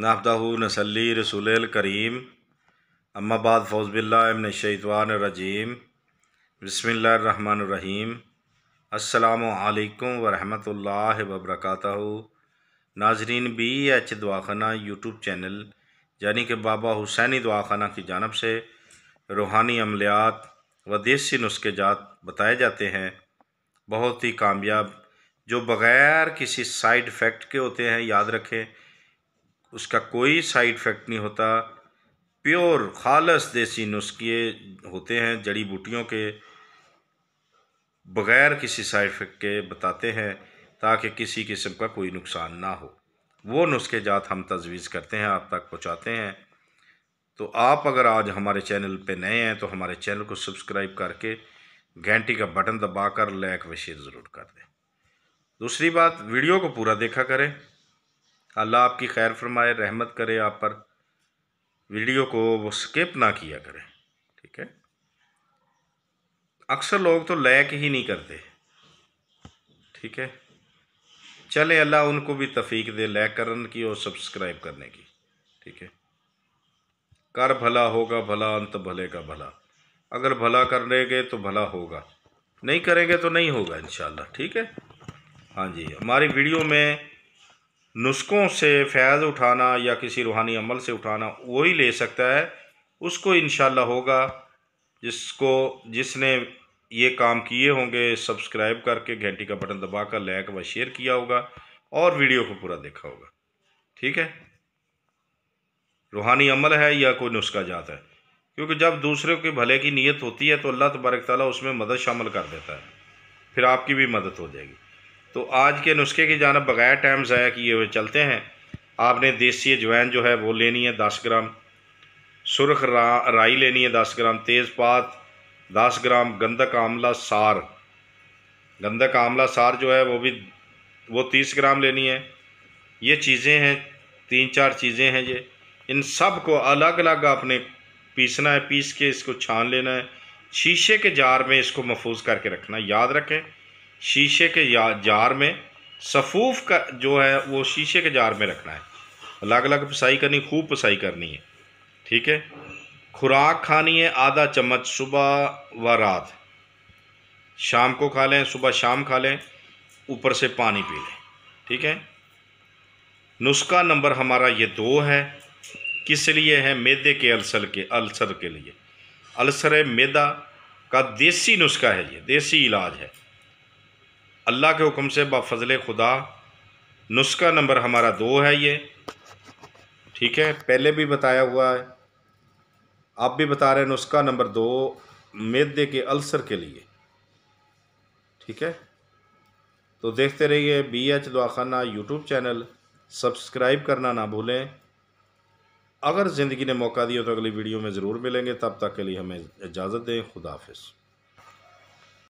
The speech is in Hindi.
नाबदा नसली रसूल करीम अम्माबाद फ़ौजबिल्लामन शैतवानरजीम बसमीम अल्लाम वरहमल वबरक नाजरीन बी एच दवाखाना यूट्यूब चैनल यानी कि बाबा हुसैनी दवाखाना की जानब से रूहानी अमलियात व देसी नुस्खे जात बताए जाते हैं बहुत ही कामयाब जो बग़ैर किसी साइड इफ़ेक्ट के होते हैं याद रखें उसका कोई साइड इफ़ेक्ट नहीं होता प्योर खालस देसी नुस्खे होते हैं जड़ी बूटियों के बग़ैर किसी साइड इफ़ेक्ट के बताते हैं ताकि किसी किस्म का कोई नुकसान ना हो वो नुस्खे जात हम तजवीज़ करते हैं आप तक पहुँचाते हैं तो आप अगर आज हमारे चैनल पे नए हैं तो हमारे चैनल को सब्सक्राइब करके घंटी का बटन दबा कर लाइक व शेयर ज़रूर कर दें दूसरी बात वीडियो को पूरा देखा करें अल्लाह आपकी खैर फरमाए रहमत करे आप पर वीडियो को वो स्किप ना किया करें ठीक है अक्सर लोग तो लैक ही नहीं करते ठीक है चले अल्लाह उनको भी तफीक दे लैक करने की और सब्सक्राइब करने की ठीक है कर भला होगा भला अंत भले का भला अगर भला करेंगे तो भला होगा नहीं करेंगे तो नहीं होगा इन ठीक है हाँ जी हमारी वीडियो में नुस्खों से फैज़ उठाना या किसी रूहानी अमल से उठाना वही ले सकता है उसको इन होगा जिसको जिसने ये काम किए होंगे सब्सक्राइब करके घंटी का बटन दबा कर लाइक व शेयर किया होगा और वीडियो को पूरा देखा होगा ठीक है रूहानी अमल है या कोई नुस्खा जात है क्योंकि जब दूसरे के भले की नीयत होती है तो अल्लाह तबारक ताली उसमें मदद शामिल कर देता है फिर आपकी भी मदद हो जाएगी तो आज के नुस्खे की जानब बग़ैर टाइम ज़ाया किए हुए चलते हैं आपने देसी अजवैन जो है वो लेनी है दस ग्राम सुरख रा राई लेनी है दस ग्राम तेज़पात दस ग्राम गंदक आमला सार गंदक आमला सार जो है वो भी वो तीस ग्राम लेनी है ये चीज़ें हैं तीन चार चीज़ें हैं ये इन सब को अलग अलग आपने पीसना है पीस के इसको छान लेना है शीशे के जार में इसको महफूज करके रखना याद रखें शीशे के जार में सफ़ूफ का जो है वो शीशे के जार में रखना है अलग अलग पसाई करनी खूब पसाई करनी है ठीक है खुराक खानी है आधा चम्मच सुबह व रात शाम को खा लें सुबह शाम खा लें ऊपर से पानी पी लें ठीक है नुस्खा नंबर हमारा ये दो है किस लिए है मैदे के अल्सर के अल्सर के लिए अल्सर मैदा का देसी नुस्खा है ये देसी इलाज है अल्लाह के हुक्म से बफजल खुदा नुस्खा नंबर हमारा दो है ये ठीक है पहले भी बताया हुआ है आप भी बता रहे हैं नुस्खा नंबर दो मैदे के अल्सर के लिए ठीक है तो देखते रहिए B H Duakhana YouTube channel subscribe करना ना भूलें अगर ज़िंदगी ने मौका दिया तो अगली वीडियो में ज़रूर मिलेंगे तब तक के लिए हमें इजाज़त दें खुदाफिज़